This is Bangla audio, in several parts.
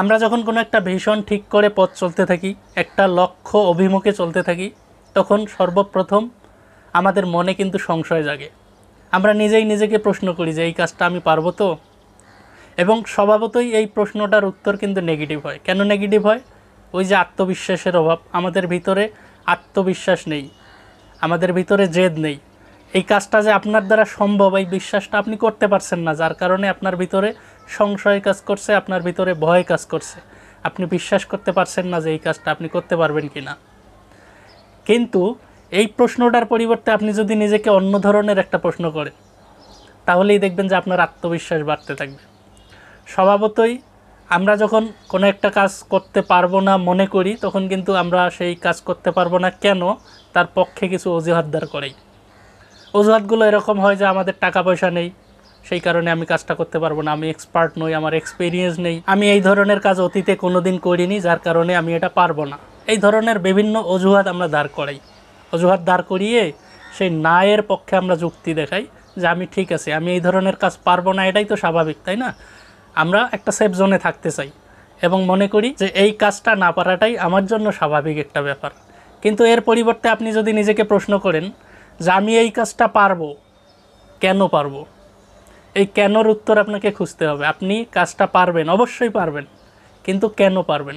আমরা যখন কোনো একটা ভীষণ ঠিক করে পথ চলতে থাকি একটা লক্ষ্য অভিমুখে চলতে থাকি তখন সর্বপ্রথম আমাদের মনে কিন্তু সংশয় জাগে আমরা নিজেই নিজেকে প্রশ্ন করি যে এই কাজটা আমি পারবো তো এবং স্বভাবতই এই প্রশ্নটার উত্তর কিন্তু নেগেটিভ হয় কেন নেগেটিভ হয় ওই যে আত্মবিশ্বাসের অভাব আমাদের ভিতরে আত্মবিশ্বাস নেই আমাদের ভিতরে জেদ নেই এই কাজটা যে আপনার দ্বারা সম্ভব এই বিশ্বাসটা আপনি করতে পারছেন না যার কারণে আপনার ভিতরে সংশয় কাজ করছে আপনার ভিতরে ভয় কাজ করছে আপনি বিশ্বাস করতে পারছেন না যে এই কাজটা আপনি করতে পারবেন কি না কিন্তু এই প্রশ্নটার পরিবর্তে আপনি যদি নিজেকে অন্য ধরনের একটা প্রশ্ন করেন তাহলেই দেখবেন যে আপনার আত্মবিশ্বাস বাড়তে থাকবে স্বভাবতই আমরা যখন কোনো একটা কাজ করতে পারবো না মনে করি তখন কিন্তু আমরা সেই কাজ করতে পারবো না কেন তার পক্ষে কিছু অজুহাতদার করেই অজুহাতগুলো এরকম হয় যে আমাদের টাকা পয়সা নেই সেই কারণে আমি কাজটা করতে পারবো না আমি এক্সপার্ট নই আমার এক্সপিরিয়েন্স নেই আমি এই ধরনের কাজ অতীতে কোনো দিন করিনি যার কারণে আমি এটা পারবো না এই ধরনের বিভিন্ন অজুহাত আমরা দাঁড় করাই অজুহাত দাঁড় করিয়ে সেই নায়ের পক্ষে আমরা যুক্তি দেখাই যে আমি ঠিক আছে আমি এই ধরনের কাজ পারবো না এটাই তো স্বাভাবিক তাই না আমরা একটা সেফ জোনে থাকতে চাই এবং মনে করি যে এই কাজটা না পারাটাই আমার জন্য স্বাভাবিক একটা ব্যাপার কিন্তু এর পরিবর্তে আপনি যদি নিজেকে প্রশ্ন করেন যে আমি এই কাজটা পারবো কেন পারবো এই কেনর উত্তর আপনাকে খুঁজতে হবে আপনি কাজটা পারবেন অবশ্যই পারবেন কিন্তু কেন পারবেন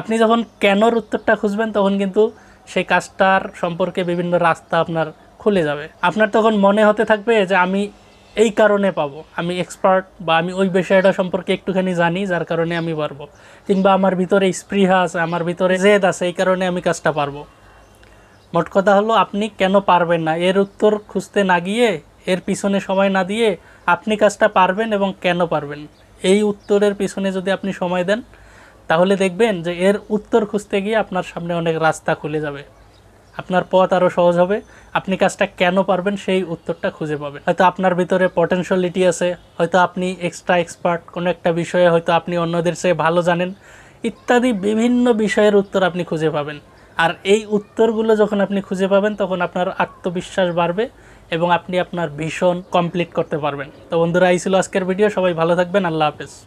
আপনি যখন কেনর উত্তরটা খুঁজবেন তখন কিন্তু সেই কাজটার সম্পর্কে বিভিন্ন রাস্তা আপনার খুলে যাবে আপনার তখন মনে হতে থাকবে যে আমি এই কারণে পাবো আমি এক্সপার্ট বা আমি ওই বিষয়টা সম্পর্কে একটুখানি জানি যার কারণে আমি পারবো কিংবা আমার ভিতরে স্পৃহা আছে আমার ভিতরে জেদ আছে এই কারণে আমি কাজটা পারবো মোট কথা হলো আপনি কেন পারবেন না এর উত্তর খুঁজতে না গিয়ে এর পিছনে সময় না দিয়ে আপনি কাজটা পারবেন এবং কেন পারবেন এই উত্তরের পিছনে যদি আপনি সময় দেন তাহলে দেখবেন যে এর উত্তর খুঁজতে গিয়ে আপনার সামনে অনেক রাস্তা খুলে যাবে আপনার পথ আরও সহজ হবে আপনি কাজটা কেন পারবেন সেই উত্তরটা খুঁজে পাবেন হয়তো আপনার ভিতরে পটেনশিয়ালিটি আছে হয়তো আপনি এক্সট্রা এক্সপার্ট কোনো একটা বিষয়ে হয়তো আপনি অন্যদের চেয়ে ভালো জানেন ইত্যাদি বিভিন্ন বিষয়ের উত্তর আপনি খুঁজে পাবেন আর এই উত্তরগুলো যখন আপনি খুঁজে পাবেন তখন আপনার আত্মবিশ্বাস বাড়বে এবং আপনি আপনার ভীষণ কমপ্লিট করতে পারবেন তো বন্ধুরা এই ছিল আজকের ভিডিও সবাই ভালো থাকবেন আল্লাহ হাফেজ